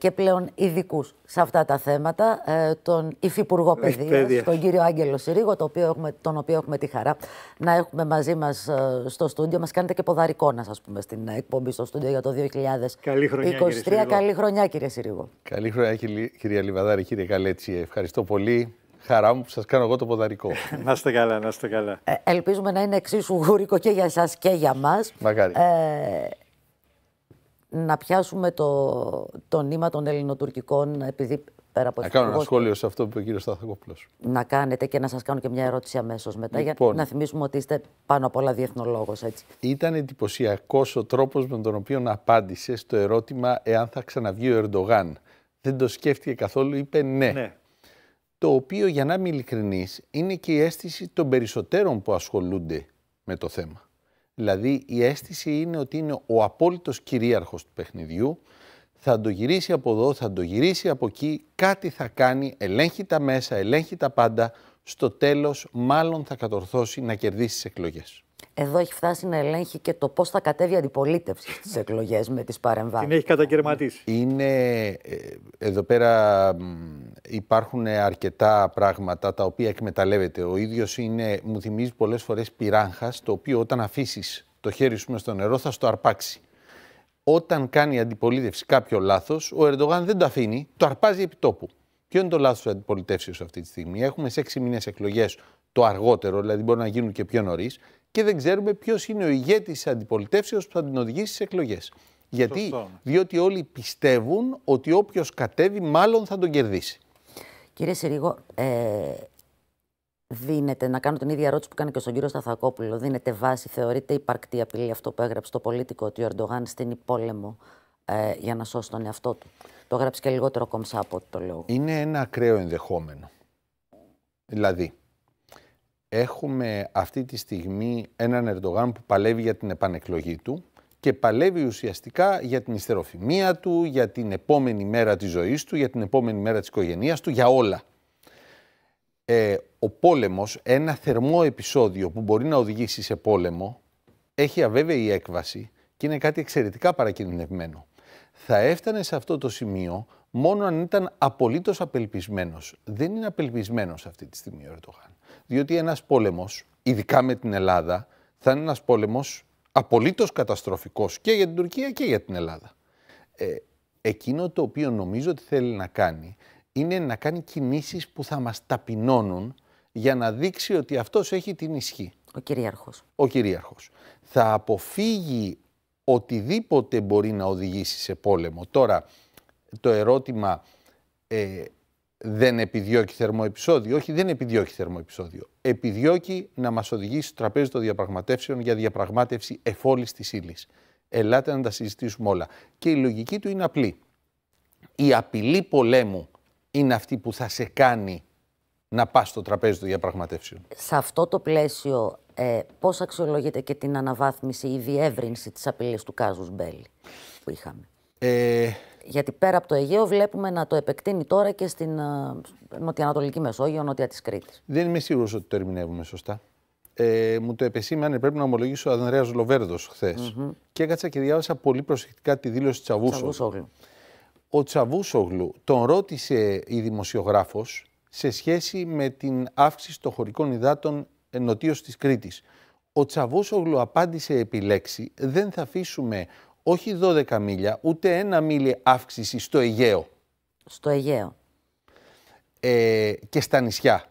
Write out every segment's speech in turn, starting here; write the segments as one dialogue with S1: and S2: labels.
S1: και πλέον ειδικούς σε αυτά τα θέματα, ε, τον Υφυπουργό Παιδεία, τον κύριο Άγγελο Συρίγο, τον οποίο, έχουμε, τον οποίο έχουμε τη χαρά να έχουμε μαζί μας ε, στο στούντιο. Μας κάνετε και ποδαρικό, να σας πούμε, στην εκπομπή στο στούντιο για το 2023. Καλή χρονιά, κύριε Συρίγο.
S2: Καλή χρονιά, κύριε Συρίγο. Καλή Λιβαδάρη, κύριε Καλέτσι. Ευχαριστώ πολύ. Χαρά μου που σας κάνω εγώ το ποδαρικό. να είστε καλά, να είστε καλά. Ε,
S1: ελπίζουμε να είναι εξίσου γούρικο και για εσάς και για μας. Μακάρι. Ε, να πιάσουμε το, το νήμα των ελληνοτουρκικών, επειδή πέρα από Να κάνω ένα
S2: σχόλιο σε αυτό που είπε ο κύριος
S1: Σταθακόπουλος. Να κάνετε και να σας κάνω και μια ερώτηση αμέσως μετά, λοιπόν, για να θυμίσουμε ότι είστε πάνω απ' όλα
S2: διεθνολόγος. Ήταν εντυπωσιακός ο τρόπος με τον οποίο απάντησε στο ερώτημα εάν θα ξαναβγεί ο Ερντογάν. Δεν το σκέφτηκε καθόλου, είπε ναι. ναι. Το οποίο, για να είμαι ειλικρινής, είναι και η αίσθηση των περισσότερων που ασχολούνται με το θέμα. Δηλαδή η αίσθηση είναι ότι είναι ο απόλυτος κυρίαρχος του παιχνιδιού, θα το γυρίσει από εδώ, θα το γυρίσει από εκεί, κάτι θα κάνει, ελέγχει τα μέσα, ελέγχει τα πάντα, στο τέλος μάλλον θα κατορθώσει να κερδίσει τις εκλογές.
S1: Εδώ έχει φτάσει να ελέγχει και το πώς θα κατέβει η αντιπολίτευση στις ναι. εκλογές με τις παρεμβάσεις. Την έχει
S2: κατακαιρματίσει. Είναι ε, εδώ πέρα υπάρχουν αρκετά πράγματα τα οποία εκμεταλλεύεται. Ο ίδιος είναι, μου θυμίζει πολλές φορές πυράγχα, το οποίο όταν αφήσεις το χέρι σου στο νερό θα στο αρπάξει. Όταν κάνει η αντιπολίτευση κάποιο λάθος, ο Ερντογάν δεν το αφήνει, το αρπάζει επί τόπου. Ποιο είναι το λάθος της αντιπολιτεύσεω αυτή τη στιγμή. Έχουμε σε έξι μήνες εκλογές το αργότερο, δηλαδή μπορεί να γίνουν και πιο νωρίς και δεν ξέρουμε ποιος είναι ο ηγέτης της αντιπολιτεύσεως που θα την οδηγήσει στις εκλογές. Γιατί, ναι. διότι όλοι πιστεύουν ότι όποιος κατέβει, μάλλον θα τον κερδίσει.
S1: Κύριε Συρίγο, ε, δίνεται, να κάνω την ίδια ερώτηση που κάνει και στον κύριο Σταθακόπουλο, δίνεται βάση, θεωρείται υπαρκτή απειλή αυτό που έγραψε το πολίτικο ότι ο Ερντογάν στείνει πόλεμο ε, για να σώσει τον εαυτό του. Το έγραψε και λιγότερο κομψά από ό,τι το λέω.
S2: Είναι ένα ακραίο ενδεχόμενο. Δηλαδή, έχουμε αυτή τη στιγμή έναν Ερντογάν που παλεύει για την επανεκλογή του και παλεύει ουσιαστικά για την ιστεροφημία του, για την επόμενη μέρα της ζωής του, για την επόμενη μέρα της οικογένειάς του, για όλα. Ε, ο πόλεμος, ένα θερμό επεισόδιο που μπορεί να οδηγήσει σε πόλεμο, έχει αβέβαιη έκβαση και είναι κάτι εξαιρετικά παρακινδυνευμένο. Θα έφτανε σε αυτό το σημείο μόνο αν ήταν απολύτως απελπισμένος. Δεν είναι απελπισμένος αυτή τη στιγμή ο Ερντογάν. Διότι ένας πόλεμος, ειδικά με την Ελλάδα, θα είναι ένας πόλεμος απολύτως καταστροφικός και για την Τουρκία και για την Ελλάδα. Ε, εκείνο το οποίο νομίζω ότι θέλει να κάνει είναι να κάνει κινήσεις που θα μας ταπεινώνουν για να δείξει ότι αυτός έχει την ισχύ. Ο κυρίαρχος. Ο κυρίαρχος. Θα αποφύγει οτιδήποτε μπορεί να οδηγήσει σε πόλεμο. Τώρα, το ερώτημα ε, δεν επιδιώκει θερμό επεισόδιο. Όχι, δεν επιδιώκει θερμό επεισόδιο. Επιδιώκει να μας οδηγήσει στο τραπέζι των διαπραγματεύσεων για διαπραγμάτευση εφόλης της ύλης. Ελάτε να τα συζητήσουμε όλα. Και η λογική του είναι απλή. Η απειλή πολέμου είναι αυτή που θα σε κάνει να πας στο τραπέζι των διαπραγματεύσεων.
S1: Σε αυτό το πλαίσιο, ε, πώς αξιολογείται και την αναβάθμιση ή διεύρυνση της απειλής του κάζους Μπέλη που είχαμε. Ε, γιατί πέρα από το Αιγαίο βλέπουμε να το επεκτείνει τώρα και στην ε, νοτιοανατολική Μεσόγειο, νότια της Κρήτης.
S2: Δεν είμαι σίγουρος ότι το ερμηνεύουμε σωστά. Ε, μου το επεσήμανε, πρέπει να ομολογήσω, ο Ανδρέας Λοβέρδος χθες. Mm -hmm. Και έκατσα και διάβασα πολύ προσεκτικά τη δήλωση Τσαβούσογλου. Ο Τσαβούσογλου τον ρώτησε η δημοσιογράφος σε σχέση με την αύξηση των χωρικών υδάτων νοτίω της Κρήτης. Ο Τσαβούσογλου απάντησε επιλέξει, δεν θα αφήσουμε όχι 12 μίλια, ούτε ένα μίλι αύξηση στο Αιγαίο. Στο Αιγαίο. Ε, και στα νησιά.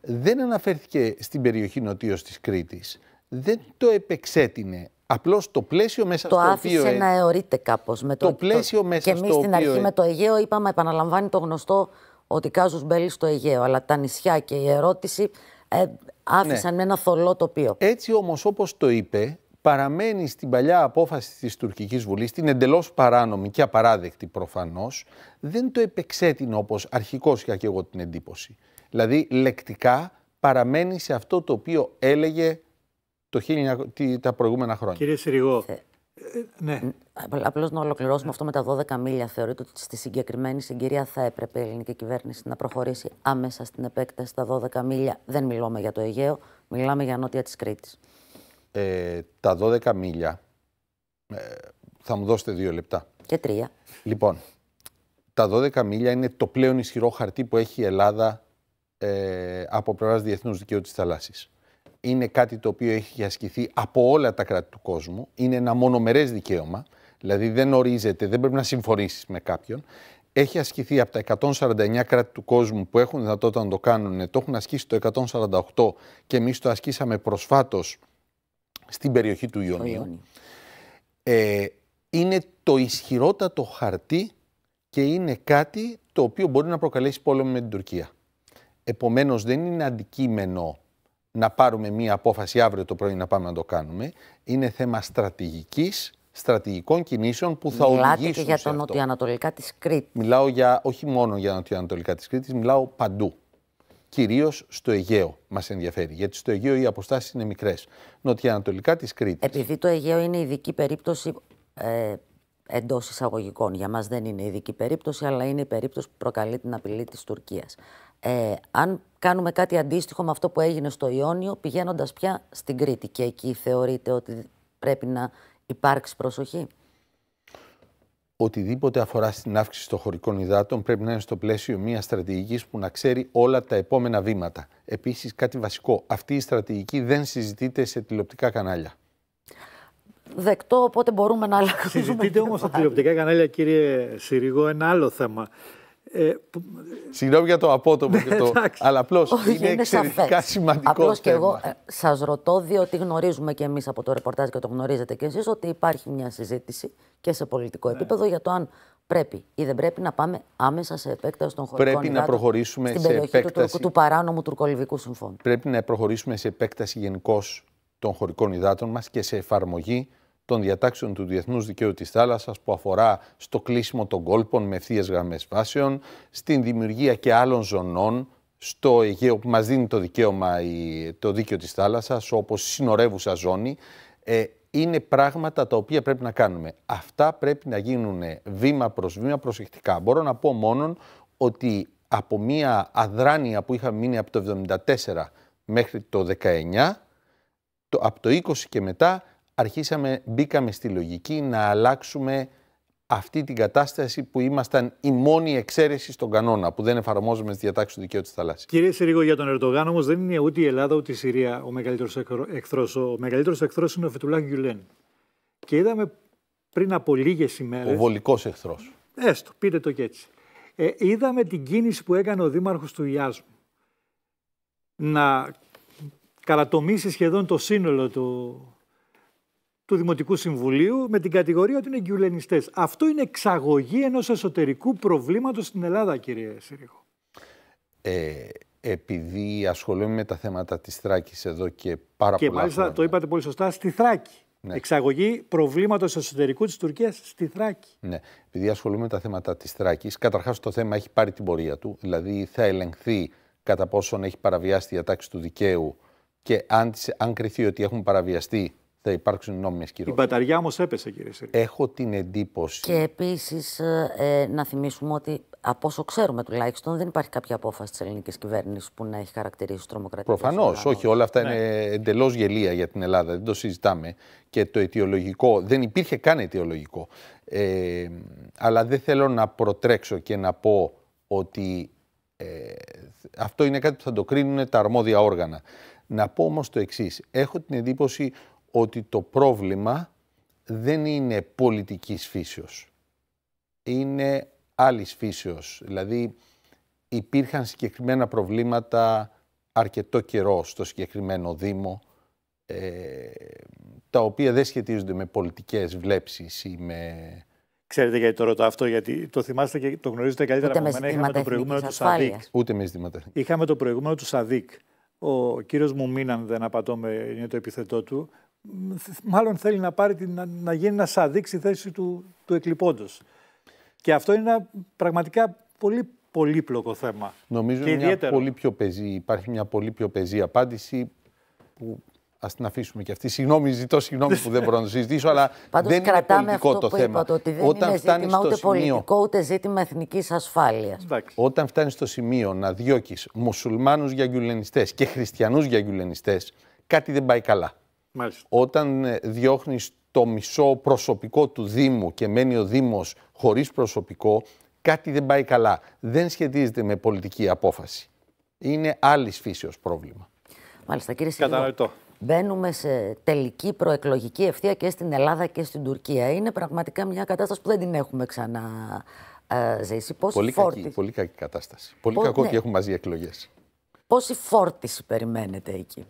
S2: Δεν αναφέρθηκε στην περιοχή νοτίως της Κρήτης. Δεν το επεξέτεινε. Απλώς το πλαίσιο μέσα το στο οποίο. Το άφησε να αιωρείται κάπω. Το, το πλαίσιο μέσα και στο Και εμεί στην αρχή ε- με
S1: το Αιγαίο είπαμε, επαναλαμβάνει το γνωστό ότι κάζου μπέλει στο Αιγαίο. Αλλά τα νησιά και η ερώτηση ε, άφησαν ναι. ένα θολό τοπίο. Έτσι όμως όπως το
S2: είπε, παραμένει στην παλιά απόφαση της τουρκικής βουλής, την εντελώς παράνομη και απαράδεκτη προφανώς, δεν το επεξέτεινε όπως αρχικώς είχα και εγώ την εντύπωση. Δηλαδή λεκτικά παραμένει σε αυτό το οποίο έλεγε το 19... τα προηγούμενα χρόνια. Κύριε Συριγό,
S1: ε, ναι. Απλώς να ολοκληρώσουμε αυτό με τα 12 μίλια. Θεωρείτε ότι στη συγκεκριμένη συγκυρία θα έπρεπε η ελληνική κυβέρνηση να προχωρήσει άμεσα στην επέκταση στα 12 μίλια. Δεν μιλάμε για το Αιγαίο, μιλάμε για νότια της Κρήτης
S2: ε, τα 12 μίλια. Ε, θα μου δώσετε δύο λεπτά. Και τρία. Λοιπόν, τα 12 μίλια είναι το πλέον ισχυρό χαρτί που έχει η Ελλάδα ε, από πλευράς διεθνούς δικαίου της θαλάσσης. Είναι κάτι το οποίο έχει ασκηθεί από όλα τα κράτη του κόσμου. Είναι ένα μονομερές δικαίωμα. Δηλαδή δεν ορίζεται, δεν πρέπει να συμφωνήσεις με κάποιον. Έχει ασκηθεί από τα 149 κράτη του κόσμου που έχουν δυνατότητα να το κάνουν. Το έχουν ασκήσει το 148 και εμείς το ασκήσαμε προσφάτως στην περιοχή του Ιωνίου, ε, είναι το ισχυρότατο χαρτί και είναι κάτι το οποίο μπορεί να προκαλέσει πόλεμο με την Τουρκία. Επομένως δεν είναι αντικείμενο να πάρουμε μία απόφαση αύριο το πρωί να πάμε να το κάνουμε. Είναι θέμα στρατηγικής, στρατηγικών κινήσεων που θα Μιλάτε οδηγήσουν και για τα
S1: νοτιοανατολικά της Κρήτης.
S2: Μιλάω για, όχι μόνο για τα νοτιοανατολικά της Κρήτης, μιλάω παντού κυρίως στο Αιγαίο μας ενδιαφέρει. Γιατί στο Αιγαίο οι αποστάσεις είναι μικρές. Νοτιοανατολικά
S1: της Κρήτης. Επειδή το Αιγαίο είναι ειδική περίπτωση ε, εντός εισαγωγικών, για μας δεν είναι ειδική περίπτωση, αλλά είναι η περίπτωση που προκαλεί την απειλή της Τουρκίας. Ε, αν κάνουμε κάτι αντίστοιχο με αυτό που έγινε στο Ιόνιο, πηγαίνοντας πια στην Κρήτη, και εκεί θεωρείτε ότι πρέπει να υπάρξει προσοχή
S2: οτιδήποτε αφορά στην αύξηση των χωρικών υδάτων πρέπει να είναι στο πλαίσιο μιας στρατηγικής που να ξέρει όλα τα επόμενα βήματα. Επίσης, κάτι βασικό, αυτή η στρατηγική δεν συζητείται σε τηλεοπτικά κανάλια.
S1: Δεκτό, οπότε μπορούμε να αλλάξουμε. Συζητείτε όμως στα
S3: τηλεοπτικά κανάλια, κύριε Συρίγο, ένα άλλο θέμα. Ε, Συγγνώμη για το απότομο ναι, και το. αλλά
S1: απλώς είναι, εξαιρετικά σαφές. σημαντικό. Απλώς και εγώ ε, σας ρωτώ, διότι γνωρίζουμε και εμείς από το ρεπορτάζ και το γνωρίζετε κι εσείς, ότι υπάρχει μια συζήτηση και σε πολιτικό ναι. επίπεδο για το αν πρέπει ή δεν πρέπει να πάμε άμεσα σε επέκταση των χωρικών Πρέπει να προχωρήσουμε στην περιοχή σε επέκταση. Του, του παράνομου τουρκολιβικού συμφώνου.
S2: Πρέπει να προχωρήσουμε σε επέκταση γενικώς των χωρικών υδάτων μας και σε εφαρμογή των διατάξεων του Διεθνούς Δικαίου της Θάλασσας που αφορά στο κλείσιμο των κόλπων με ευθείες γραμμές βάσεων, στην δημιουργία και άλλων ζωνών στο Αιγαίο που μας δίνει το δικαίωμα το δίκαιο της θάλασσας όπως συνορεύουσα ζώνη ε, είναι πράγματα τα οποία πρέπει να κάνουμε. Αυτά πρέπει να γίνουν βήμα προς βήμα προσεκτικά. Μπορώ να πω μόνο ότι από μια αδράνεια που είχαμε μείνει από το 1974 μέχρι το 19, το, από το 20 και μετά αρχίσαμε, μπήκαμε στη λογική να αλλάξουμε αυτή την κατάσταση που ήμασταν η μόνη εξαίρεση στον κανόνα, που δεν εφαρμόζουμε στις διατάξεις του δικαίου της θαλάσσιας.
S3: Κύριε Συρίγο, για τον Ερντογάν όμως δεν είναι ούτε η Ελλάδα ούτε η Συρία ο μεγαλύτερος εχθρός. Ο μεγαλύτερος εχθρός είναι ο Φετουλάχ Γιουλέν. Και είδαμε πριν από λίγες ημέρες. Ο βολικός εχθρός. Έστω, πείτε το και έτσι. Ε, είδαμε την κίνηση που έκανε ο Δήμαρχος του Ιάσμου να καρατομήσει σχεδόν το σύνολο του, του Δημοτικού Συμβουλίου με την κατηγορία ότι είναι γκιουλενιστέ. Αυτό είναι εξαγωγή ενός εσωτερικού προβλήματος στην Ελλάδα, κύριε Σιρήχο.
S2: Ε, επειδή ασχολούμαι με τα θέματα της Θράκης εδώ και πάρα και πολλά. Και μάλιστα το
S3: είπατε πολύ σωστά, στη Θράκη. Ναι. Εξαγωγή προβλήματος εσωτερικού της Τουρκίας στη Θράκη.
S2: Ναι. Επειδή ασχολούμαι με τα θέματα της Θράκης, καταρχάς το θέμα έχει πάρει την πορεία του. Δηλαδή θα ελεγχθεί κατά πόσον έχει παραβιάσει τη διατάξη του δικαίου και αν, αν ότι έχουν παραβιαστεί θα υπάρξουν νόμιμες κυρώσει. Η
S3: μπαταριά όμως έπεσε, κύριε
S2: Έχω την εντύπωση.
S1: Και επίσης ε, να θυμίσουμε ότι από όσο ξέρουμε τουλάχιστον δεν υπάρχει κάποια απόφαση της ελληνικής κυβέρνησης που να έχει χαρακτηρίσει τρομοκρατία. Προφανώ, όχι.
S2: Όλα αυτά είναι ναι. εντελώς γελία για την Ελλάδα. Δεν το συζητάμε. Και το αιτιολογικό δεν υπήρχε καν αιτιολογικό. Ε, αλλά δεν θέλω να προτρέξω και να πω ότι ε, αυτό είναι κάτι που θα το κρίνουν τα αρμόδια όργανα. Να πω όμως το εξής. Έχω την εντύπωση ότι το πρόβλημα δεν είναι πολιτικής φύσεως. Είναι άλλης φύσεως. Δηλαδή υπήρχαν συγκεκριμένα προβλήματα αρκετό καιρό στο συγκεκριμένο Δήμο, ε, τα οποία δεν σχετίζονται με πολιτικές βλέψεις ή με...
S3: Ξέρετε γιατί το ρωτάω αυτό, γιατί το θυμάστε και το γνωρίζετε καλύτερα Ούτε από μένα. Είχαμε το προηγούμενο του Σαδίκ.
S2: Ούτε με ζητήματα.
S3: Είχαμε το προηγούμενο του Σαδίκ. Ο κύριος Μουμίναν, δεν απατώ, με, είναι το επιθετό του, μάλλον θέλει να, πάρει να, να γίνει να σα η θέση του, του εκλειπώντος. Και αυτό είναι ένα πραγματικά πολύ πολύπλοκο θέμα.
S2: Νομίζω ότι πολύ πιο πεζή, υπάρχει μια πολύ πιο πεζή απάντηση που Ας την αφήσουμε και αυτή. Συγγνώμη, ζητώ συγγνώμη που δεν μπορώ να το συζητήσω, αλλά Πάντως δεν είναι πολιτικό το που θέμα. ότι δεν Όταν είναι ζήτημα ούτε σημείο... πολιτικό
S1: ούτε ζήτημα εθνικής ασφάλειας.
S2: Όταν φτάνεις στο σημείο να διώκεις μουσουλμάνους για και χριστιανούς για κάτι δεν πάει καλά. Όταν ε, διώχνεις το μισό προσωπικό του Δήμου και μένει ο Δήμος χωρίς προσωπικό, κάτι δεν πάει καλά. Δεν σχετίζεται με πολιτική απόφαση. Είναι άλλης φύσεως πρόβλημα. Μάλιστα, κύριε Κατανοητό.
S1: Μπαίνουμε σε τελική προεκλογική ευθεία και στην Ελλάδα και στην Τουρκία. Είναι πραγματικά μια κατάσταση που δεν την έχουμε ξανά ε, ζήσει. πολύ,
S2: κακή, κατάσταση. Πολύ κακό ναι. και έχουν μαζί εκλογές. Πόση φόρτιση περιμένετε εκεί.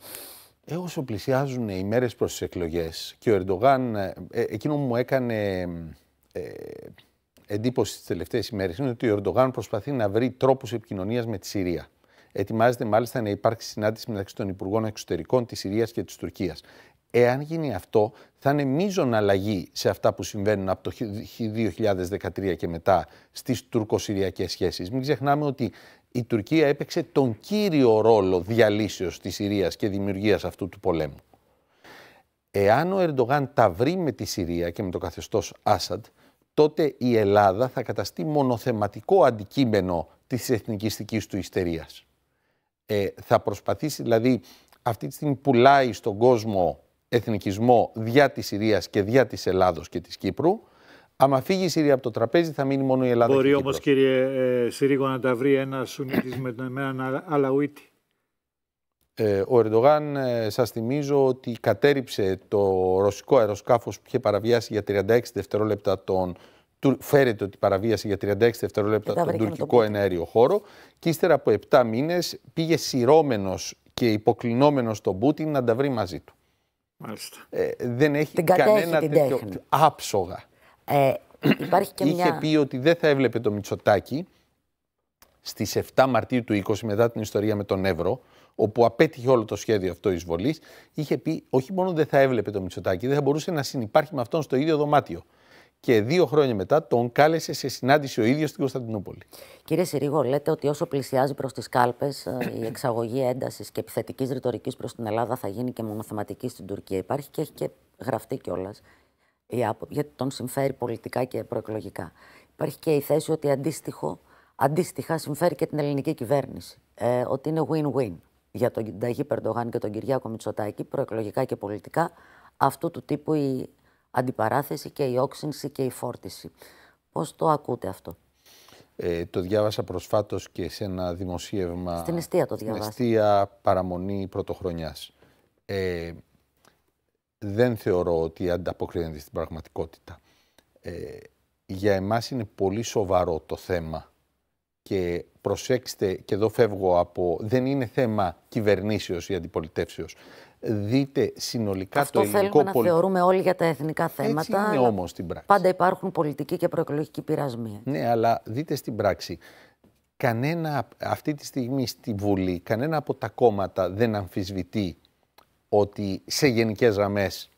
S2: Ε, όσο πλησιάζουν οι μέρες προς τις εκλογές και ο Ερντογάν, ε, ε, εκείνο που μου έκανε ε, εντύπωση τις τελευταίες ημέρες είναι ότι ο Ερντογάν προσπαθεί να βρει τρόπους επικοινωνίας με τη Συρία. Ετοιμάζεται μάλιστα να υπάρξει συνάντηση μεταξύ των Υπουργών Εξωτερικών της Συρίας και της Τουρκίας. Εάν γίνει αυτό, θα είναι μείζον αλλαγή σε αυτά που συμβαίνουν από το 2013 και μετά στις τουρκοσυριακές σχέσεις. Μην ξεχνάμε ότι η Τουρκία έπαιξε τον κύριο ρόλο διαλύσεως της Συρίας και δημιουργίας αυτού του πολέμου. Εάν ο Ερντογάν τα βρει με τη Συρία και με το καθεστώς Άσαντ, τότε η Ελλάδα θα καταστεί μονοθεματικό αντικείμενο της εθνικιστικής του ιστερίας. Ε, θα προσπαθήσει, δηλαδή, αυτή τη στιγμή πουλάει στον κόσμο εθνικισμό διά της Συρίας και διά της Ελλάδος και της Κύπρου, Άμα φύγει η Συρία από το τραπέζι, θα μείνει μόνο η Ελλάδα. Μπορεί όμω,
S3: κύριε ε, να τα βρει ένα Σουνίτη με, με έναν Αλαουίτη.
S2: Ε, ο Ερντογάν, ε, σας θυμίζω ότι κατέριψε το ρωσικό αεροσκάφος που είχε παραβιάσει για 36 δευτερόλεπτα τον φέρεται ότι παραβίασε για 36 δευτερόλεπτα τον τουρκικό το εναέριο χώρο και ύστερα από 7 μήνες πήγε σειρώμενος και υποκλεινόμενος τον Πούτιν να τα βρει μαζί του. Μάλιστα. Ε, δεν έχει κανένα τέτοιο... Άψογα. Ε, υπάρχει και Είχε πει ότι δεν θα έβλεπε το Μητσοτάκι στι 7 Μαρτίου του 20 μετά την ιστορία με τον Εύρο, όπου απέτυχε όλο το σχέδιο αυτό εισβολής, είχε πει όχι μόνο δεν θα έβλεπε το Μητσοτάκι, δεν θα μπορούσε να συνεπάρχει με αυτόν στο ίδιο δωμάτιο. Και δύο χρόνια μετά τον κάλεσε σε συνάντηση ο ίδιος στην Κωνσταντινούπολη.
S1: Κύριε Συρίγο, λέτε ότι όσο πλησιάζει προς τις κάλπες, ε, η εξαγωγή έντασης και επιθετικής ρητορικής προς την Ελλάδα θα γίνει και μονοθεματική στην Τουρκία. Υπάρχει και έχει και γραφτεί κιόλας γιατί τον συμφέρει πολιτικά και προεκλογικά. Υπάρχει και η θέση ότι αντίστοιχο, αντίστοιχα συμφέρει και την ελληνική κυβέρνηση. Ε, ότι είναι win-win για τον Ταγί Περντογάν και τον Κυριάκο Μητσοτάκη, προεκλογικά και πολιτικά, αυτού του τύπου η αντιπαράθεση και η όξυνση και η φόρτιση. Πώς το ακούτε αυτό.
S2: Ε, το διάβασα προσφάτως και σε ένα δημοσίευμα... Στην εστία το διάβασα. Στην εστία παραμονή πρωτοχρονιάς. Ε, δεν θεωρώ ότι ανταποκρίνεται στην πραγματικότητα. Ε, για εμάς είναι πολύ σοβαρό το θέμα και προσέξτε, και εδώ φεύγω από... Δεν είναι θέμα κυβερνήσεως ή αντιπολιτεύσεως. Δείτε συνολικά Αυτό το ελληνικό... Αυτό θέλουμε να θεωρούμε
S1: όλοι για τα εθνικά θέματα. Έτσι είναι
S2: όμως στην πράξη.
S1: Πάντα υπάρχουν πολιτικοί και προεκλογικοί πειρασμοί.
S2: Ναι, αλλά δείτε στην πράξη. Κανένα αυτή τη στιγμή στη Βουλή, κανένα από τα κόμματα δεν αμφισβητεί ότι σε γενικές γραμμές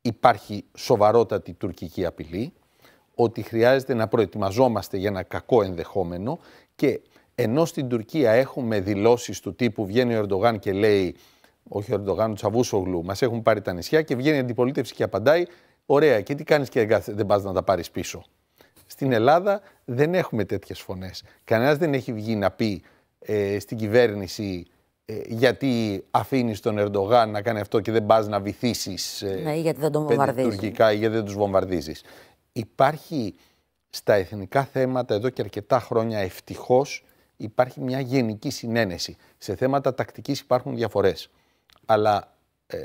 S2: υπάρχει σοβαρότατη τουρκική απειλή, ότι χρειάζεται να προετοιμαζόμαστε για ένα κακό ενδεχόμενο και ενώ στην Τουρκία έχουμε δηλώσεις του τύπου βγαίνει ο Ερντογάν και λέει όχι ο Ερντογάν, ο Τσαβούσογλου, μας έχουν πάρει τα νησιά και βγαίνει η αντιπολίτευση και απαντάει ωραία και τι κάνεις και δεν πας να τα πάρεις πίσω. Στην Ελλάδα δεν έχουμε τέτοιες φωνές. Κανένας δεν έχει βγει να πει ε, στην κυβέρνηση ε, γιατί αφήνεις τον Ερντογάν να κάνει αυτό και δεν πας να βυθίσεις. Ε, ναι, γιατί δεν Τουρκικά ή γιατί δεν τους βομβαρδίζεις. Υπάρχει στα εθνικά θέματα εδώ και αρκετά χρόνια ευτυχώς υπάρχει μια γενική συνένεση. Σε θέματα τακτικής υπάρχουν διαφορές. Αλλά ε,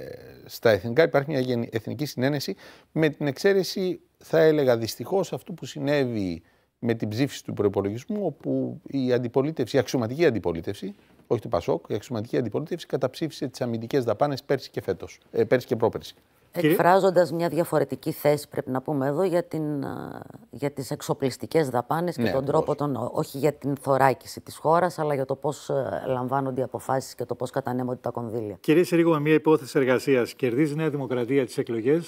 S2: στα εθνικά υπάρχει μια εθνική συνένεση με την εξαίρεση, θα έλεγα δυστυχώς, αυτού που συνέβη με την ψήφιση του προπολογισμού, όπου η αντιπολίτευση, η αξιωματική αντιπολίτευση, όχι του Πασόκ, η αξιωματική αντιπολίτευση καταψήφισε τις αμυντικές δαπάνες πέρσι και φέτος, ε, πέρσι και πρόπερσι.
S1: Εκφράζοντας μια διαφορετική θέση, πρέπει να πούμε εδώ, για, την, για τις εξοπλιστικές δαπάνες και ναι, τον τρόπο, τον, όχι για την θωράκιση της χώρας, αλλά για το πώς ε, λαμβάνονται οι αποφάσεις και το πώς κατανέμονται τα κονδύλια.
S3: Κυρίε και μια υπόθεση εργασίας. Κερδίζει η Νέα Δημοκρατία τις εκλογές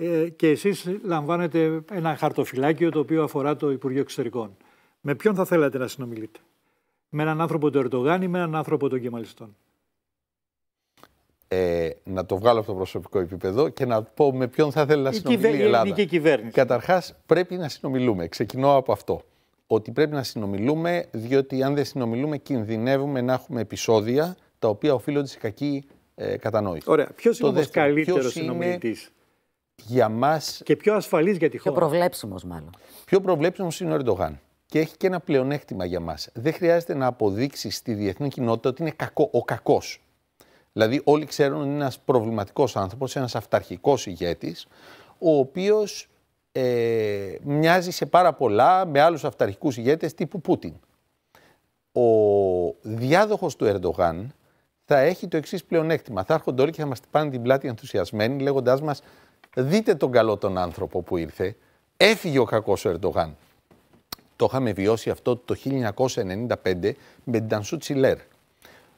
S3: ε, και εσείς λαμβάνετε ένα χαρτοφυλάκιο το οποίο αφορά το Υπουργείο Εξωτερικών. Με ποιον θα θέλατε να συνομιλείτε, με έναν άνθρωπο του Ερντογάν ή με έναν άνθρωπο των Κεμαλιστών.
S2: Ε, να το βγάλω από το προσωπικό επίπεδο και να πω με ποιον θα θέλει να η συνομιλεί η Ελλάδα. Η κυβέρνηση. Καταρχάς πρέπει να συνομιλούμε. Ξεκινώ από αυτό. Ότι πρέπει να συνομιλούμε διότι αν δεν συνομιλούμε κινδυνεύουμε να έχουμε επεισόδια τα οποία οφείλονται σε κακή ε, κατανόηση. Ωραία.
S3: Ποιος είναι ο καλύτερο συνομιλητής
S2: για μας. Και πιο ασφαλής για τη χώρα. Πιο προβλέψιμος, μάλλον. Πιο προβλέψιμος είναι ο Ερντογάν. Και έχει και ένα πλεονέκτημα για μας. Δεν χρειάζεται να αποδείξει στη διεθνή κοινότητα ότι είναι κακό, ο κακός. Δηλαδή, όλοι ξέρουν ότι είναι ένας προβληματικός άνθρωπος, ένας αυταρχικός ηγέτης, ο οποίος ε, μοιάζει σε πάρα πολλά με άλλους αυταρχικούς ηγέτες τύπου Πούτιν. Ο διάδοχος του Ερντογάν θα έχει το εξής πλεονέκτημα. Θα έρχονται όλοι και θα μας πάνε την πλάτη ενθουσιασμένοι, λέγοντάς μας Δείτε τον καλό τον άνθρωπο που ήρθε. Έφυγε ο κακός ο Ερντογάν. Το είχαμε βιώσει αυτό το 1995 με την Τανσού Τσιλέρ.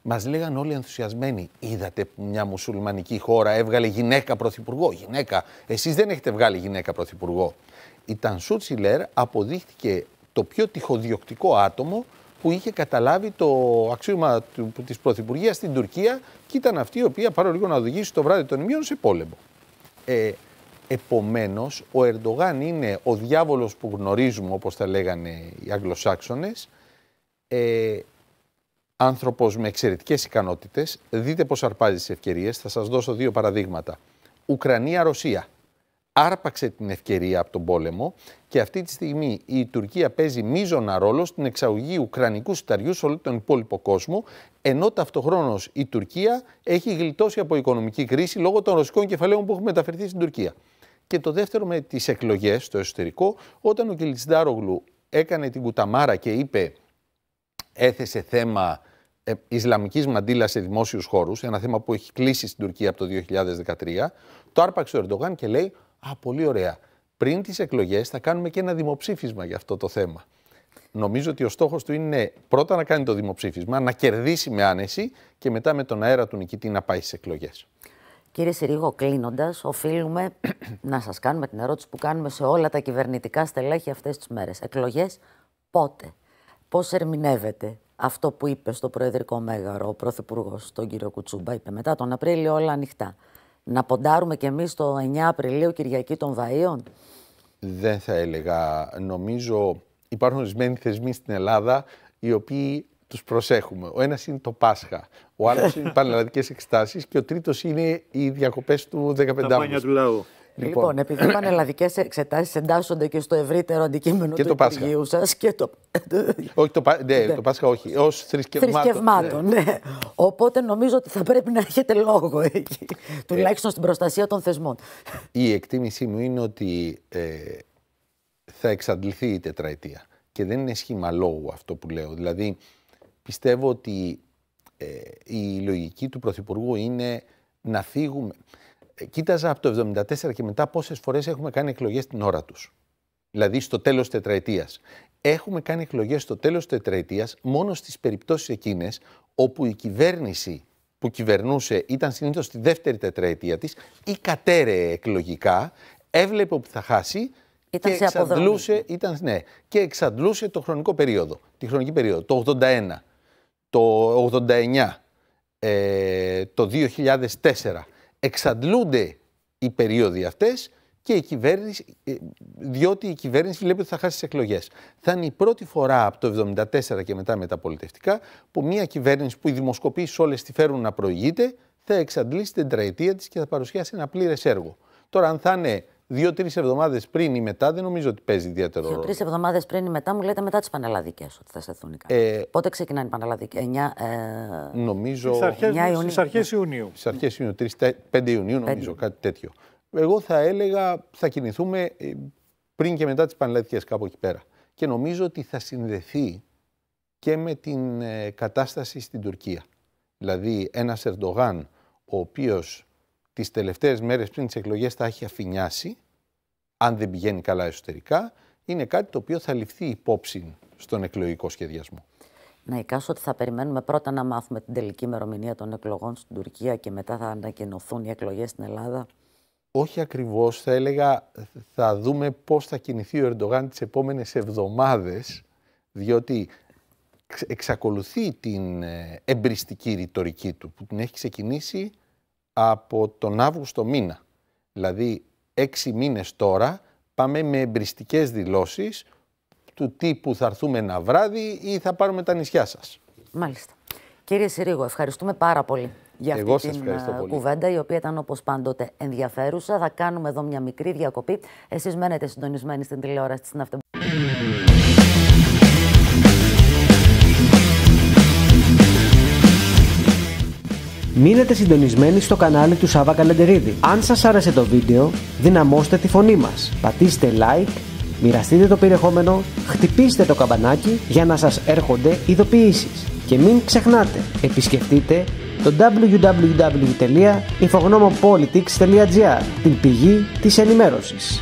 S2: Μα λέγαν όλοι ενθουσιασμένοι. Είδατε μια μουσουλμανική χώρα έβγαλε γυναίκα πρωθυπουργό. Γυναίκα. Εσείς δεν έχετε βγάλει γυναίκα πρωθυπουργό. Η Τανσού Τσιλέρ αποδείχτηκε το πιο τυχοδιοκτικό άτομο που είχε καταλάβει το αξίωμα της πρωθυπουργίας στην Τουρκία και ήταν αυτή η οποία παρόλο λίγο να οδηγήσει το βράδυ των ημείων σε πόλεμο. Ε, Επομένως, ο Ερντογάν είναι ο διάβολος που γνωρίζουμε, όπως τα λέγανε οι Αγγλοσάξονες. Ε, άνθρωπος με εξαιρετικές ικανότητες. Δείτε πώς αρπάζει τις ευκαιρίες. Θα σας δώσω δύο παραδείγματα. Ουκρανία-Ρωσία. Άρπαξε την ευκαιρία από τον πόλεμο και αυτή τη στιγμή η Τουρκία παίζει μείζωνα ρόλο στην εξαγωγή Ουκρανικού σταριού σε όλο τον υπόλοιπο κόσμο, ενώ ταυτοχρόνως η Τουρκία έχει γλιτώσει από οικονομική κρίση λόγω των ρωσικών κεφαλαίων που έχουν μεταφερθεί στην Τουρκία και το δεύτερο με τις εκλογές στο εσωτερικό, όταν ο Κιλτσντάρογλου έκανε την κουταμάρα και είπε, έθεσε θέμα ε, Ισλαμικής Μαντήλας σε δημόσιους χώρους, ένα θέμα που έχει κλείσει στην Τουρκία από το 2013, το άρπαξε ο Ερντογάν και λέει, α, πολύ ωραία, πριν τις εκλογές θα κάνουμε και ένα δημοψήφισμα για αυτό το θέμα. Νομίζω ότι ο στόχος του είναι πρώτα να κάνει το δημοψήφισμα, να κερδίσει με άνεση και μετά με τον αέρα του νικητή να πάει στις εκλογές.
S1: Κύριε Συρίγο, κλείνοντας, οφείλουμε να σας κάνουμε την ερώτηση που κάνουμε σε όλα τα κυβερνητικά στελέχη αυτές τις μέρες. Εκλογές πότε, πώς ερμηνεύεται αυτό που είπε στο Προεδρικό Μέγαρο ο Πρωθυπουργός, τον κύριο Κουτσούμπα, είπε μετά τον Απρίλιο όλα ανοιχτά. Να ποντάρουμε κι εμείς το 9 Απριλίου, Κυριακή των Βαΐων.
S2: Δεν θα έλεγα. Νομίζω υπάρχουν ορισμένοι θεσμοί στην Ελλάδα οι οποίοι τους προσέχουμε. Ο ένας είναι το Πάσχα, ο άλλος είναι οι πανελλαδικές εκστάσεις και ο τρίτος είναι οι διακοπές του 15 Τα του λαού. Λοιπόν, λοιπόν επειδή οι
S1: πανελλαδικές εξετάσεις εντάσσονται και στο ευρύτερο αντικείμενο και του το Υπουργείου
S2: σας και το. όχι, το, ναι, ναι. Πάσχα όχι. Ως θρησκευμάτων. θρησκευμάτων ναι. ναι.
S1: Οπότε νομίζω ότι θα πρέπει να έχετε λόγο εκεί. Τουλάχιστον στην προστασία των θεσμών.
S2: Η εκτίμησή μου είναι ότι ε, θα εξαντληθεί η τετραετία. Και δεν είναι σχήμα λόγου αυτό που λέω. Δηλαδή, πιστεύω ότι ε, η λογική του Πρωθυπουργού είναι να φύγουμε. Ε, κοίταζα από το 1974 και μετά πόσες φορές έχουμε κάνει εκλογές την ώρα τους. Δηλαδή στο τέλος τετραετίας. Έχουμε κάνει εκλογές στο τέλος τετραετίας μόνο στις περιπτώσεις εκείνες όπου η κυβέρνηση που κυβερνούσε ήταν συνήθως στη δεύτερη τετραετία της ή κατέρεε εκλογικά, έβλεπε ότι θα χάσει ήταν και, εξαντλούσε, ήταν, ναι, και εξαντλούσε το χρονικό περίοδο, τη χρονική περίοδο, το 81 το 89, ε, το 2004 εξαντλούνται οι περίοδοι αυτές και η κυβέρνηση, ε, διότι η κυβέρνηση βλέπει ότι θα χάσει τις εκλογές. Θα είναι η πρώτη φορά από το 1974 και μετά μεταπολιτευτικά που μια κυβέρνηση που οι δημοσκοπήσεις όλες τη φέρουν να προηγείται θα εξαντλήσει την τραετία της και θα παρουσιάσει ένα πλήρες έργο. Τώρα αν θα είναι Δύο-τρει εβδομάδες πριν ή μετά δεν νομίζω ότι παίζει ιδιαίτερο ρόλο. Δύο-τρει
S1: εβδομάδες πριν ή μετά μου λέτε μετά τις πανελλαδικές ότι θα σταθούν ε, Πότε ξεκινάνε οι πανελλαδικές, 9. Ε,
S2: νομίζω. Στις
S3: αρχές Ιουνίου.
S2: Στις αρχές Ιουνίου, 5 Ιουνίου νομίζω, κάτι τέτοιο. Εγώ θα έλεγα θα κινηθούμε ε, πριν και μετά τις πανελλαδικές, κάπου εκεί πέρα. Και νομίζω ότι θα συνδεθεί και με την ε, κατάσταση στην Τουρκία. Δηλαδή, ένας Ερντογάν, ο οποίος τις τελευταίες μέρες πριν τις εκλογές θα έχει αφηνιάσει, αν δεν πηγαίνει καλά εσωτερικά, είναι κάτι το οποίο θα ληφθεί υπόψη στον εκλογικό σχεδιασμό.
S1: Να εικάσω ότι θα περιμένουμε πρώτα να μάθουμε την τελική ημερομηνία των εκλογών στην Τουρκία και μετά θα ανακοινωθούν οι εκλογές στην Ελλάδα.
S2: Όχι ακριβώς, θα έλεγα θα δούμε πώς θα κινηθεί ο Ερντογάν τις επόμενες εβδομάδες, διότι εξακολουθεί την ε, εμπριστική ρητορική του που την έχει ξεκινήσει από τον Αύγουστο μήνα. Δηλαδή, έξι μήνες τώρα πάμε με εμπριστικές δηλώσεις του τύπου θα έρθουμε ένα βράδυ ή θα πάρουμε τα νησιά σας.
S1: Μάλιστα. Κύριε Συρίγο, ευχαριστούμε πάρα πολύ για αυτή την ε, κουβέντα, η οποία ήταν όπως πάντοτε ενδιαφέρουσα. Θα κάνουμε εδώ μια μικρή διακοπή. Εσείς μένετε συντονισμένοι στην τηλεόραση της
S3: Μείνετε συντονισμένοι στο κανάλι του Σάβα Καλεντερίδη. Αν σας άρεσε το βίντεο, δυναμώστε τη φωνή μας. Πατήστε like, μοιραστείτε το περιεχόμενο, χτυπήστε το καμπανάκι για να σας έρχονται ειδοποιήσεις. Και μην ξεχνάτε, επισκεφτείτε το www.infognomopolitics.gr, την πηγή της ενημέρωσης.